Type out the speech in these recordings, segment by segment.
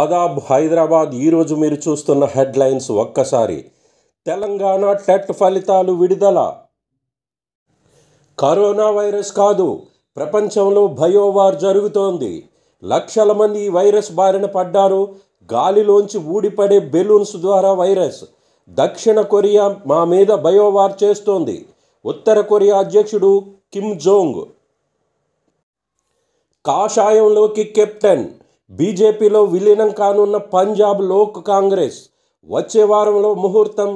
ఆదాబ్ హైదరాబాద్ ఈరోజు మీరు చూస్తున్న హెడ్లైన్స్ ఒక్కసారి తెలంగాణ టెట్ ఫలితాలు విడుదల కరోనా వైరస్ కాదు ప్రపంచంలో భయోవార్ జరుగుతోంది లక్షల మంది ఈ వైరస్ బారిన పడ్డారు గాలిలోంచి ఊడిపడే బెలూన్స్ ద్వారా వైరస్ దక్షిణ కొరియా మా మీద బయోవార్ చేస్తోంది ఉత్తర కొరియా అధ్యక్షుడు కిమ్ జోంగ్ కాషాయంలోకి కెప్టెన్ బీజేపీలో విలీనం కానున్న పంజాబ్ లోక్ కాంగ్రెస్ వచ్చే వారంలో ముహూర్తం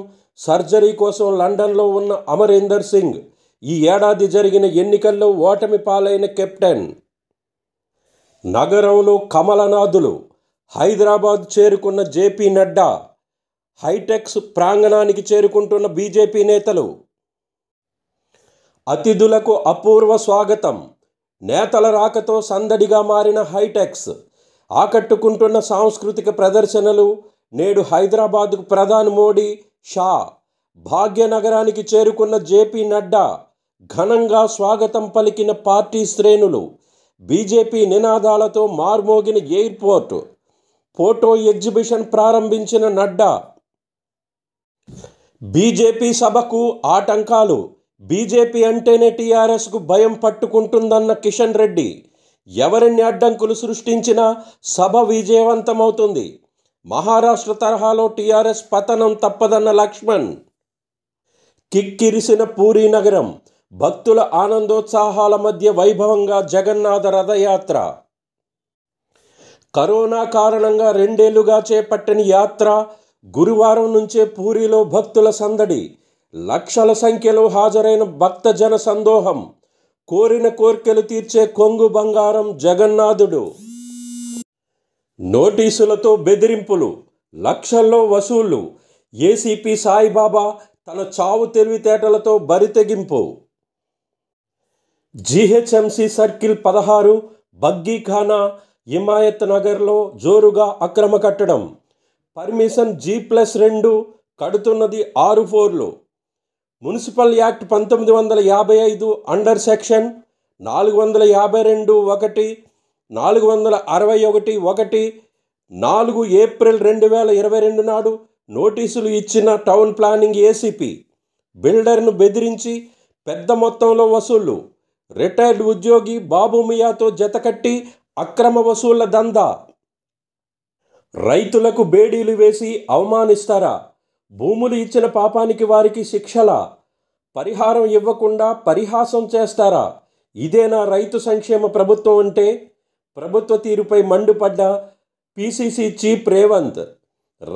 సర్జరీ కోసం లండన్లో ఉన్న అమరీందర్ సింగ్ ఈ ఏడాది జరిగిన ఎన్నికల్లో ఓటమి పాలైన కెప్టెన్ నగరంలో కమలనాథులు హైదరాబాద్ చేరుకున్న జేపీ నడ్డా హైటెక్స్ ప్రాంగణానికి చేరుకుంటున్న బీజేపీ నేతలు అతిథులకు అపూర్వ స్వాగతం నేతల రాకతో సందడిగా మారిన హైటెక్స్ ఆకట్టుకుంటున్న సాంస్కృతిక ప్రదర్శనలు నేడు హైదరాబాద్కు ప్రధాని మోడీ షా భాగ్యనగరానికి చేరుకున్న జేపీ నడ్డా ఘనంగా స్వాగతం పలికిన పార్టీ శ్రేణులు బీజేపీ నినాదాలతో మార్మోగిన ఎయిర్పోర్ట్ ఫోటో ఎగ్జిబిషన్ ప్రారంభించిన నడ్డా బీజేపీ సభకు ఆటంకాలు బీజేపీ అంటేనే టీఆర్ఎస్కు భయం పట్టుకుంటుందన్న కిషన్ రెడ్డి ఎవరిని అడ్డంకులు సృష్టించినా సభ విజయవంతమవుతుంది మహారాష్ట్ర తరహాలో టీఆర్ఎస్ పతనం తప్పదన్న లక్ష్మణ్ కిక్కిరిసిన పూరీ నగరం భక్తుల ఆనందోత్సాహాల మధ్య వైభవంగా జగన్నాథ రథయాత్ర కరోనా కారణంగా రెండేళ్లుగా చేపట్టిన యాత్ర గురువారం నుంచే పూరిలో భక్తుల సందడి లక్షల సంఖ్యలో హాజరైన భక్తజన సందోహం కోరిన కోర్కెలు తీర్చే కొంగు బంగారం జగన్నాథుడు నోటీసులతో బెదిరింపులు లక్షల్లో వసూళ్లు ఏసీపీ సాయిబాబా తన చావు తెలివితేటలతో బరితెగింపు జీహెచ్ఎంసీ సర్కిల్ పదహారు బగ్గీఖానా హిమాయత్ నగర్లో జోరుగా అక్రమ కట్టడం పర్మిషన్ జీ ప్లస్ రెండు కడుతున్నది ఆరు ఫోర్లు మున్సిపల్ యాక్ట్ పంతొమ్మిది వందల యాభై ఐదు అండర్ సెక్షన్ నాలుగు వందల యాభై రెండు ఒకటి నాలుగు వందల అరవై ఒకటి ఒకటి నాలుగు ఏప్రిల్ రెండు వేల ఇరవై రెండు నాడు నోటీసులు ఇచ్చిన టౌన్ ప్లానింగ్ ఏసీపీ బిల్డర్ను బెదిరించి పెద్ద మొత్తంలో వసూళ్లు రిటైర్డ్ ఉద్యోగి బాబు మియాతో జతకట్టి అక్రమ వసూళ్ల దందా రైతులకు బేడీలు వేసి అవమానిస్తారా భూములు ఇచ్చిన పాపానికి వారికి శిక్షలా పరిహారం ఇవ్వకుండా పరిహాసం చేస్తారా ఇదేనా రైతు సంక్షేమ ప్రభుత్వం అంటే ప్రభుత్వ తీరుపై మండుపడ్డ పీసీసీ చీఫ్ రేవంత్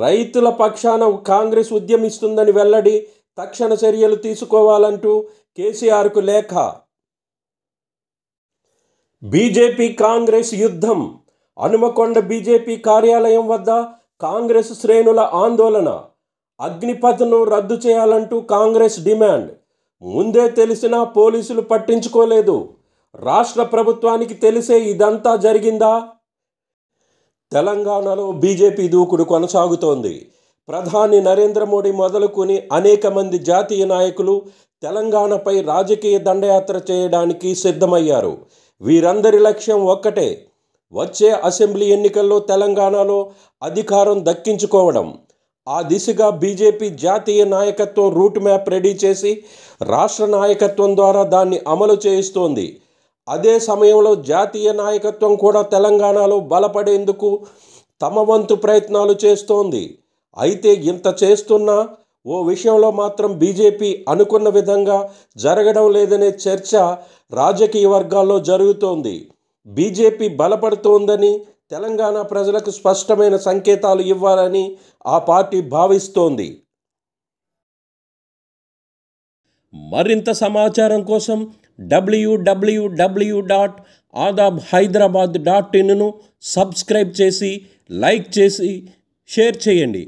రైతుల పక్షాన కాంగ్రెస్ ఉద్యమిస్తుందని వెల్లడి తక్షణ చర్యలు తీసుకోవాలంటూ కేసీఆర్కు లేఖ బీజేపీ కాంగ్రెస్ యుద్ధం హనుమకొండ బీజేపీ కార్యాలయం వద్ద కాంగ్రెస్ శ్రేణుల ఆందోళన అగ్నిపథను రద్దు చేయాలంటూ కాంగ్రెస్ డిమాండ్ ముందే తెలిసినా పోలీసులు పట్టించుకోలేదు రాష్ట్ర ప్రభుత్వానికి తెలిసే ఇదంతా జరిగిందా తెలంగాణలో బీజేపీ దూకుడు కొనసాగుతోంది ప్రధాని నరేంద్ర మోడీ మొదలుకొని అనేక మంది జాతీయ నాయకులు తెలంగాణపై రాజకీయ దండయాత్ర చేయడానికి సిద్ధమయ్యారు వీరందరి లక్ష్యం ఒక్కటే వచ్చే అసెంబ్లీ ఎన్నికల్లో తెలంగాణలో అధికారం దక్కించుకోవడం ఆ దిశగా బీజేపీ జాతీయ నాయకత్వం రూట్ మ్యాప్ రెడీ చేసి రాష్ట్ర నాయకత్వం ద్వారా దాన్ని అమలు చేయిస్తోంది అదే సమయంలో జాతీయ నాయకత్వం కూడా తెలంగాణలో బలపడేందుకు తమ వంతు ప్రయత్నాలు చేస్తోంది అయితే ఇంత చేస్తున్నా ఓ విషయంలో మాత్రం బీజేపీ అనుకున్న విధంగా జరగడం లేదనే చర్చ రాజకీయ వర్గాల్లో జరుగుతోంది బీజేపీ బలపడుతోందని తెలంగాణ ప్రజలకు స్పష్టమైన సంకేతాలు ఇవ్వాలని ఆ పార్టీ భావిస్తోంది మరింత సమాచారం కోసం డబ్ల్యూడబ్ల్యూడబ్ల్యూ డాట్ ఆదాబ్ హైదరాబాద్ డాట్ ఇన్ను సబ్స్క్రైబ్ చేసి లైక్ చేసి షేర్ చేయండి